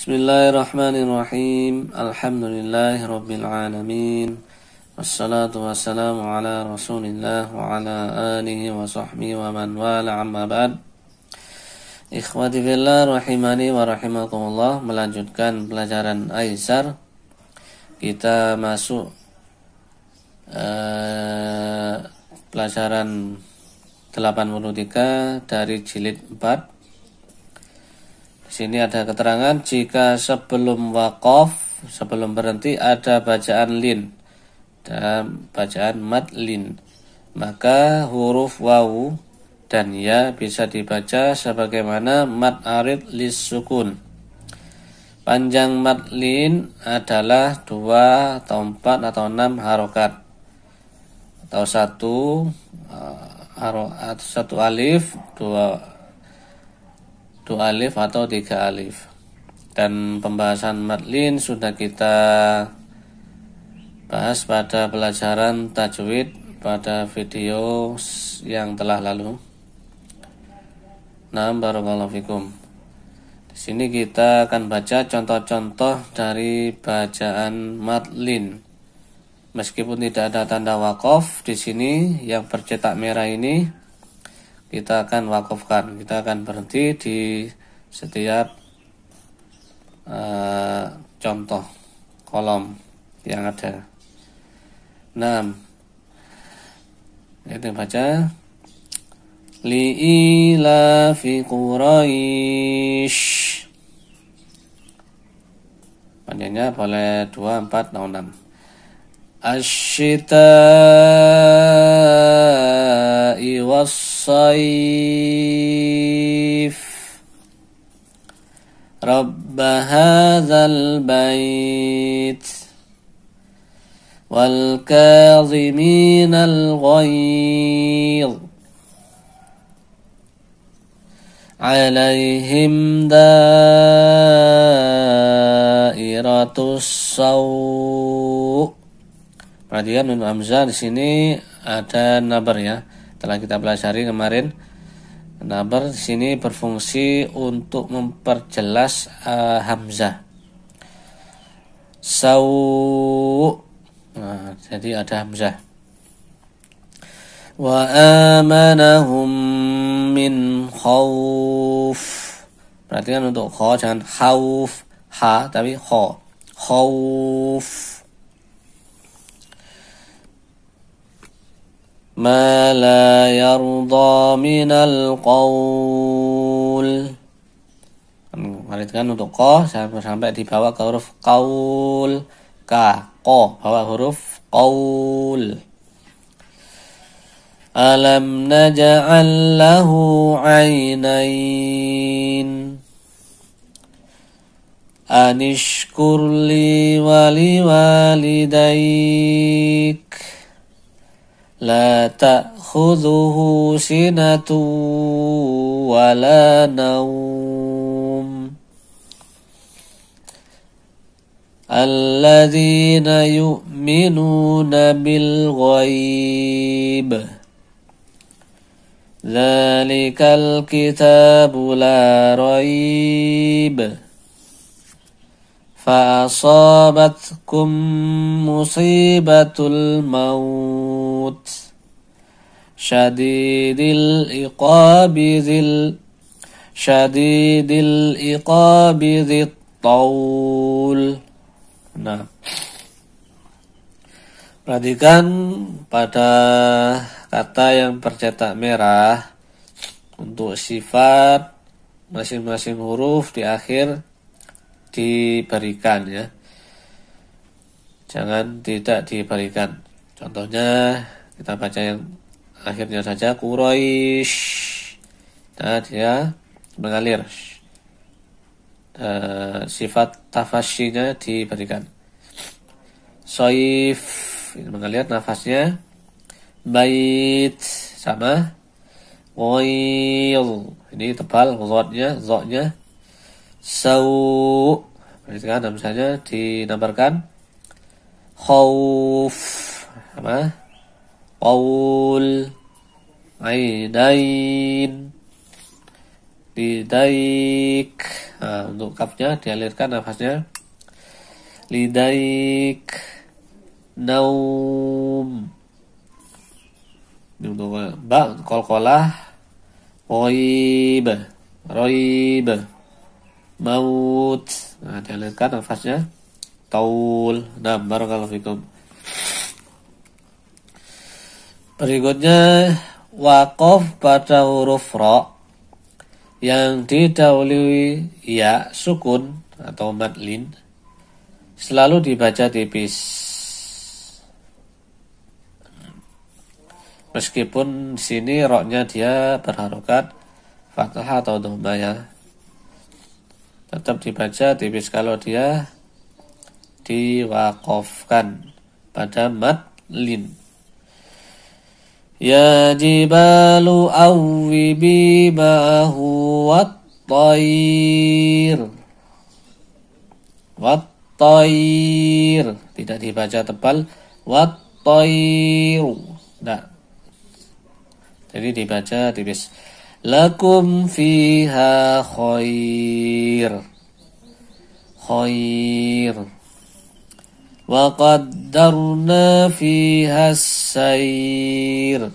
Bismillahirrahmanirrahim. Alhamdulillahirabbil alamin. Wassalatu wassalamu ala Rasulillah wa ala alihi wa sahbihi wa man wala amma ba'd. Ikhwati fillah rahimani wa rahimakumullah melanjutkan pelajaran Aisar. Kita masuk eh, pelajaran 83 dari jilid 4 di sini ada keterangan jika sebelum wakaf, sebelum berhenti ada bacaan lin dan bacaan mad lin. Maka huruf wawu dan ya bisa dibaca sebagaimana mad arid lis sukun. Panjang mad lin adalah dua atau empat atau enam harokat atau satu eh, atau satu alif, dua dua alif atau tiga alif dan pembahasan madlin sudah kita bahas pada pelajaran tajwid pada video yang telah lalu. Nah, barakallahu fikum. Di sini kita akan baca contoh-contoh dari bacaan madlin. Meskipun tidak ada tanda wakaf di sini yang bercetak merah ini kita akan wakufkan. kita akan berhenti di setiap e, contoh kolom yang ada 6 kita baca li'ila fi quraish panjangnya boleh 2, 4, enam. 6 asyita iwas الصيف رب هذا البيت والكاظمين الغيظ عليهم دائرة السوء perhatikan Nun Hamzah di sini ada nabar ya telah kita pelajari kemarin. number di sini berfungsi untuk memperjelas uh, hamzah. Sau. Nah, jadi ada hamzah. Wa amanahum min khawf. Perhatikan untuk kho jangan khawf ha tapi kho. Khawf. ما لا يرضى من القول mengalirkan untuk ko sampai sampai dibawa ke huruf kaul k ko bawa huruf kaul alam naj'al lahu ainain anishkur li wali walidayk لا تأخذه سنة ولا نوم الذين يؤمنون بالغيب ذلك الكتاب لا ريب فأصابتكم مصيبة الموت القدس شديد الإقاب ذي شديد الإقاب ذي الطول Nah, perhatikan pada kata yang percetak merah untuk sifat masing-masing huruf di akhir diberikan ya. Jangan tidak diberikan. Contohnya kita baca yang akhirnya saja Quraisy. Nah, dia ya. mengalir. Uh, sifat tafasinya diberikan. Soif mengalir nafasnya. Bait sama. oil ini tebal zotnya zotnya sau misalnya dinambarkan khauf apa Paul, aidain lidaik nah, untuk kapnya dialirkan nafasnya lidaik naum ini untuk Mbak kolkolah roib roib maut nah dialirkan nafasnya taul nah barakallahu fikum Berikutnya wakof pada huruf ro yang didahului ya sukun atau madlin selalu dibaca tipis meskipun sini roknya dia berharokat fathah atau domba ya tetap dibaca tipis kalau dia diwakofkan pada lin يا جبال أوبي معه والطير والطير tidak dibaca tebal wattairu tidak nah. jadi dibaca tipis lakum fiha khair khair وَقَدَّرْنَا فِيهَا السير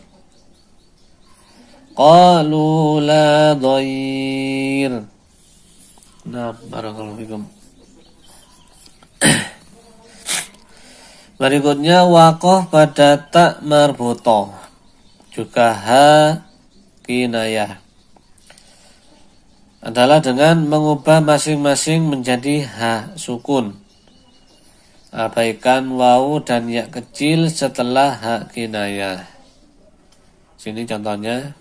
قَالُوا لَا ضير نعم بارك الله فيكم Berikutnya wakoh pada tak marbuto juga ha kinayah adalah dengan mengubah masing-masing menjadi ha sukun Abaikan wau dan ya kecil setelah hak kinayah. Sini contohnya.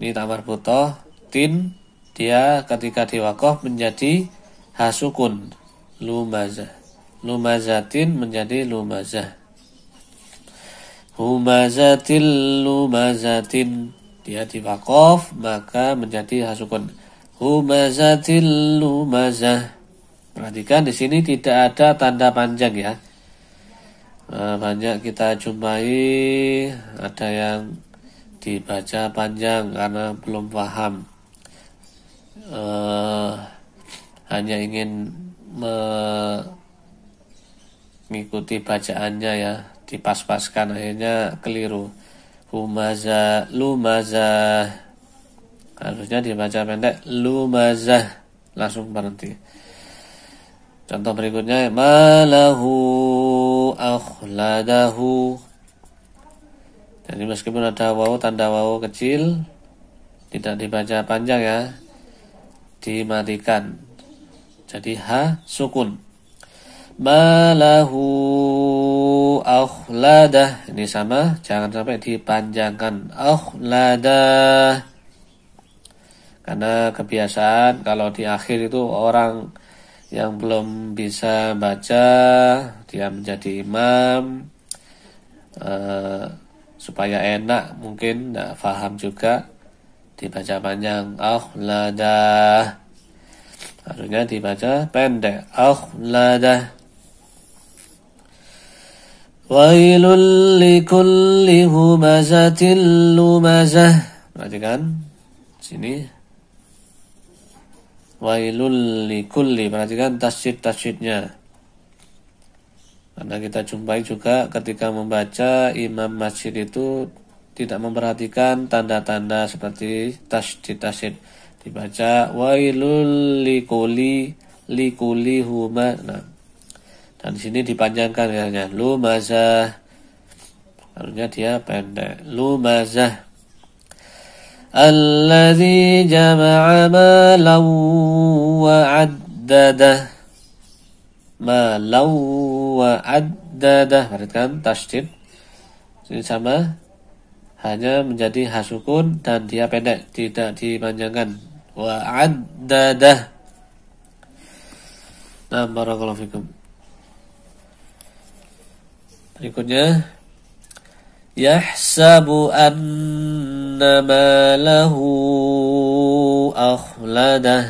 Ini tamar butoh. Tin, dia ketika diwakof menjadi hasukun. Lumazah. Lumazatin menjadi lumazah. Humazatil lumazatin dia diwakof maka menjadi hasukun. Humazatil lumazah Perhatikan di sini tidak ada tanda panjang ya. Eh, banyak kita jumpai ada yang dibaca panjang karena belum paham. Eh, hanya ingin mengikuti bacaannya ya dipas-paskan akhirnya keliru Lumaza, lumaza harusnya dibaca pendek lumaza langsung berhenti Contoh berikutnya malahu akhladahu. Jadi meskipun ada wawu tanda wawu kecil tidak dibaca panjang ya dimatikan. Jadi ha sukun. Malahu akhladah ini sama jangan sampai dipanjangkan akhladah karena kebiasaan kalau di akhir itu orang yang belum bisa baca dia menjadi imam eh, supaya enak mungkin nah, faham juga dibaca panjang ahladah harusnya dibaca pendek ahladah ويل humazatil lumazah berarti kan sini Wailul likulli. Perhatikan tasjid tasjidnya. Karena kita jumpai juga ketika membaca imam masjid itu tidak memperhatikan tanda-tanda seperti tasjid tasjid dibaca wailul likuli likuli huma nah. dan sini dipanjangkan ya, ya. lumazah harusnya dia pendek lumazah الذي جمع مالا وعدده مالا وعدده perhatikan tasdid ini sama hanya menjadi hasukun dan dia pendek tidak dipanjangkan wa'addadah nah barakallahu fikum berikutnya يحسب أن ماله أخلده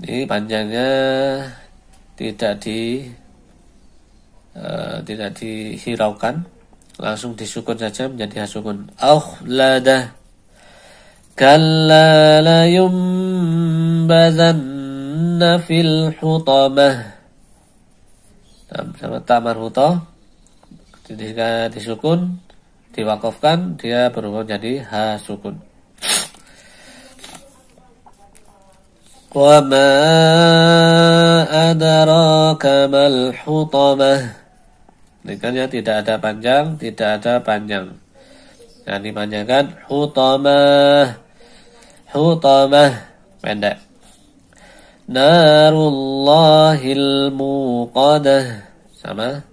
ini panjangnya tidak di uh, tidak dihiraukan langsung disukun saja menjadi hasukun akhladah kalla la yumbadanna fil hutamah nah, sama tamar hutah jika disukun diwakafkan dia berubah jadi ha sukun وما أدراك ما الحطمة Dikanya tidak ada panjang, tidak ada panjang. Yang dipanjangkan hutamah. Hutamah pendek. Narullahil muqadah sama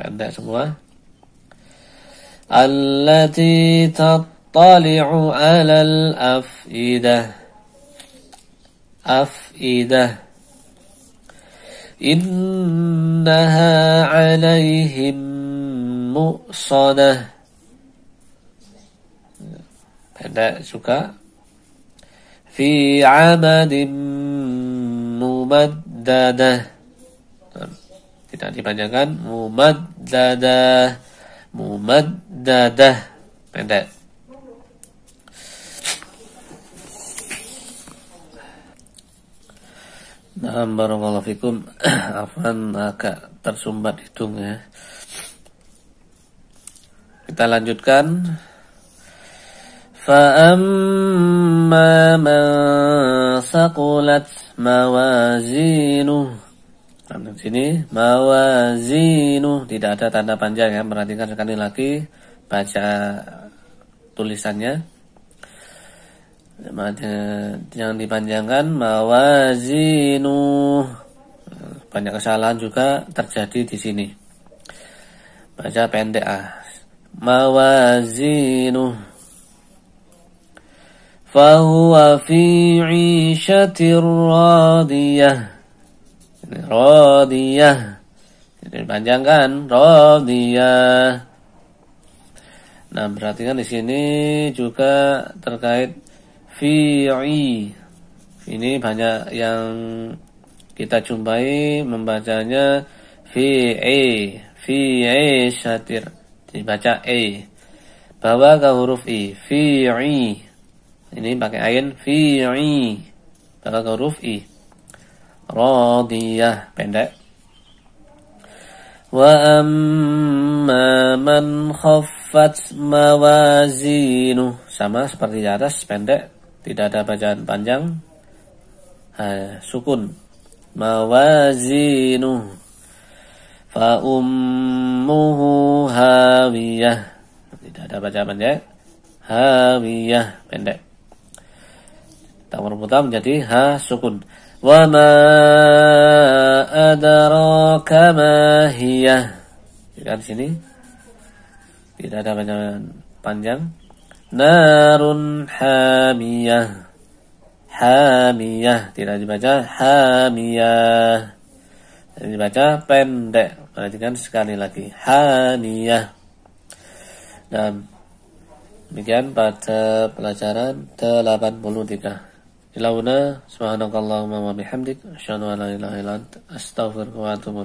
عندنا semua التي تطلع على الأفئدة أفئدة إنها عليهم مؤصدة pendek juga في عمد ممدده kita dipanjangkan mumaddadah mumaddadah pendek Nah, barakallahu fikum. Afan agak tersumbat hitung ya. Kita lanjutkan. amma man saqulat موازينه Nah, sini mawazinu tidak ada tanda panjang ya. Perhatikan sekali lagi baca tulisannya. yang dipanjangkan mawazinu. Banyak kesalahan juga terjadi di sini. Baca pendek ah. Mawazinu. Fahuwa fi عيشة radiyah Rodiyah. Jadi panjangkan Rodiyah. Nah, perhatikan di sini juga terkait fi'i. Ini banyak yang kita jumpai membacanya fi'i, fi'i syatir. Dibaca e. Bahwa ke huruf i, fi'i. Ini pakai ain fi'i. Bawa ke huruf i radiyah pendek wa amma man khaffat mawazinu sama seperti di atas pendek tidak ada bacaan panjang ha, sukun mawazinu fa ummuhu hawiyah tidak ada bacaan panjang hawiyah pendek tak berputar menjadi ha sukun وما أدراك ما هي kan sini tidak ada panjang panjang narun hamiyah hamiyah tidak dibaca hamiyah tidak dibaca pendek perhatikan sekali lagi hamiyah dan demikian pada pelajaran 83 ilahuna subhanakallahumma wa bihamdik asyhadu an la ilaha illa anta wa atubu